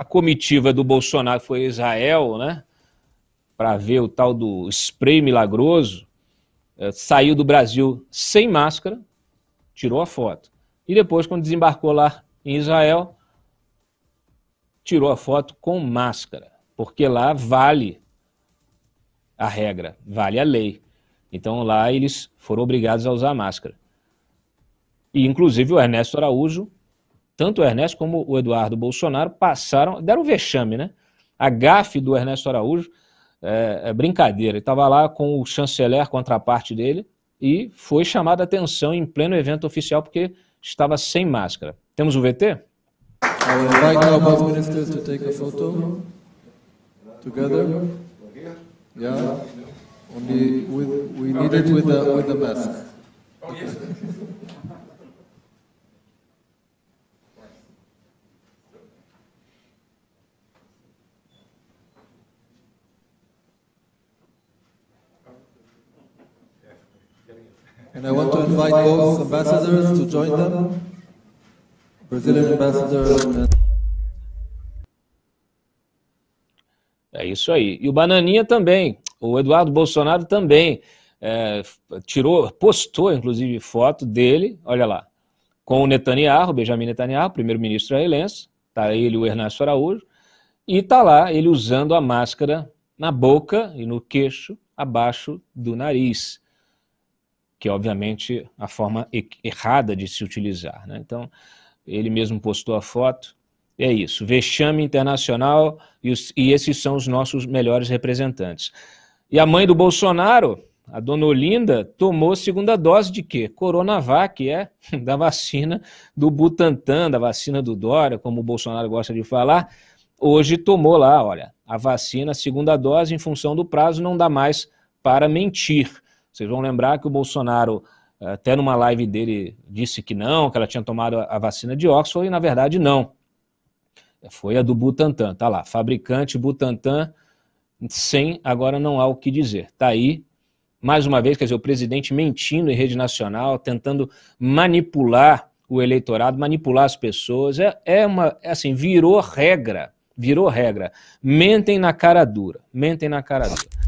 a comitiva do Bolsonaro foi a Israel, né? Para ver o tal do spray milagroso, é, saiu do Brasil sem máscara, tirou a foto. E depois, quando desembarcou lá em Israel, tirou a foto com máscara, porque lá vale a regra, vale a lei. Então lá eles foram obrigados a usar máscara. E inclusive o Ernesto Araújo tanto o Ernesto como o Eduardo Bolsonaro passaram, deram vexame, né? A gafe do Ernesto Araújo é, é brincadeira. Ele estava lá com o chanceler contraparte dele e foi chamada a atenção em pleno evento oficial porque estava sem máscara. Temos o VT? a Yeah, only with, we need it with the, with the mask. Oh, And I want to invite both ambassadors to join them. Brazilian ambassador. É isso aí. E o Bananinha também, o Eduardo Bolsonaro também é, tirou, postou inclusive foto dele, olha lá, com o Netanyahu, Benjamin Netanyahu, primeiro-ministro israelense, Está ele o Ernesto Araújo, e está lá ele usando a máscara na boca e no queixo, abaixo do nariz que é obviamente a forma errada de se utilizar. Né? Então, ele mesmo postou a foto. É isso, vexame internacional e, os, e esses são os nossos melhores representantes. E a mãe do Bolsonaro, a dona Olinda, tomou segunda dose de quê? Coronavac, é, da vacina do Butantan, da vacina do Dória, como o Bolsonaro gosta de falar. Hoje tomou lá, olha, a vacina, segunda dose, em função do prazo, não dá mais para mentir. Vocês vão lembrar que o Bolsonaro, eh, até numa live dele, disse que não, que ela tinha tomado a vacina de Oxford, e na verdade não. Foi a do Butantan, tá lá. Fabricante Butantan, sem, agora não há o que dizer. Tá aí, mais uma vez, quer dizer, o presidente mentindo em rede nacional, tentando manipular o eleitorado, manipular as pessoas. É, é uma, é assim, virou regra, virou regra. Mentem na cara dura, mentem na cara dura.